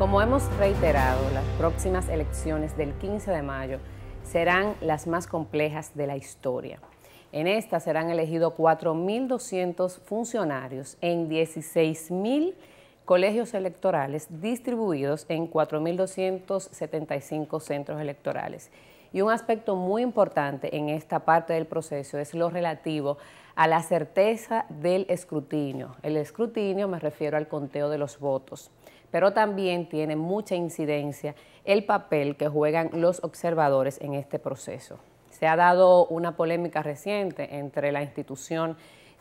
Como hemos reiterado, las próximas elecciones del 15 de mayo serán las más complejas de la historia. En esta serán elegidos 4.200 funcionarios en 16.000 colegios electorales distribuidos en 4.275 centros electorales. Y un aspecto muy importante en esta parte del proceso es lo relativo a la certeza del escrutinio. El escrutinio me refiero al conteo de los votos pero también tiene mucha incidencia el papel que juegan los observadores en este proceso. Se ha dado una polémica reciente entre la institución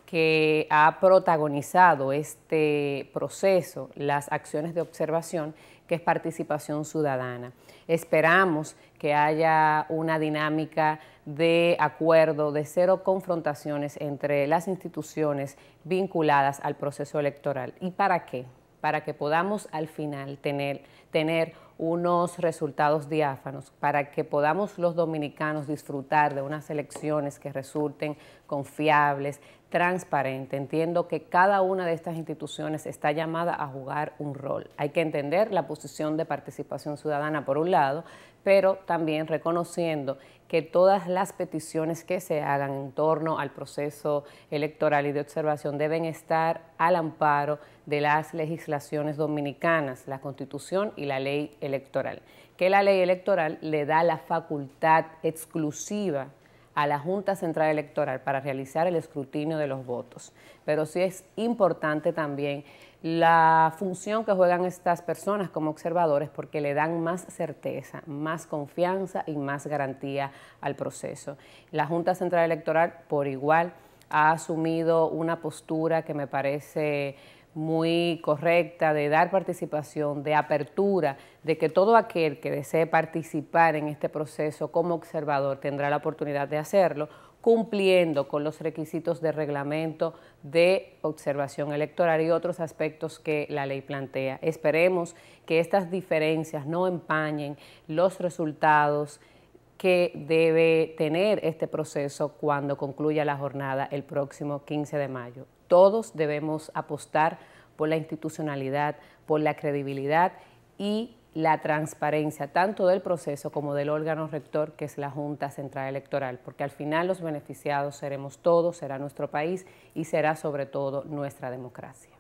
que ha protagonizado este proceso, las acciones de observación, que es participación ciudadana. Esperamos que haya una dinámica de acuerdo, de cero confrontaciones entre las instituciones vinculadas al proceso electoral. ¿Y para qué? para que podamos al final tener, tener unos resultados diáfanos, para que podamos los dominicanos disfrutar de unas elecciones que resulten confiables, transparentes. Entiendo que cada una de estas instituciones está llamada a jugar un rol. Hay que entender la posición de participación ciudadana por un lado, pero también reconociendo que todas las peticiones que se hagan en torno al proceso electoral y de observación deben estar al amparo de las legislaciones dominicanas, la constitución y la ley electoral, que la ley electoral le da la facultad exclusiva a la Junta Central Electoral para realizar el escrutinio de los votos. Pero sí es importante también la función que juegan estas personas como observadores porque le dan más certeza, más confianza y más garantía al proceso. La Junta Central Electoral, por igual, ha asumido una postura que me parece muy correcta de dar participación, de apertura, de que todo aquel que desee participar en este proceso como observador tendrá la oportunidad de hacerlo cumpliendo con los requisitos de reglamento de observación electoral y otros aspectos que la ley plantea. Esperemos que estas diferencias no empañen los resultados que debe tener este proceso cuando concluya la jornada el próximo 15 de mayo. Todos debemos apostar por la institucionalidad, por la credibilidad y la transparencia tanto del proceso como del órgano rector que es la Junta Central Electoral, porque al final los beneficiados seremos todos, será nuestro país y será sobre todo nuestra democracia.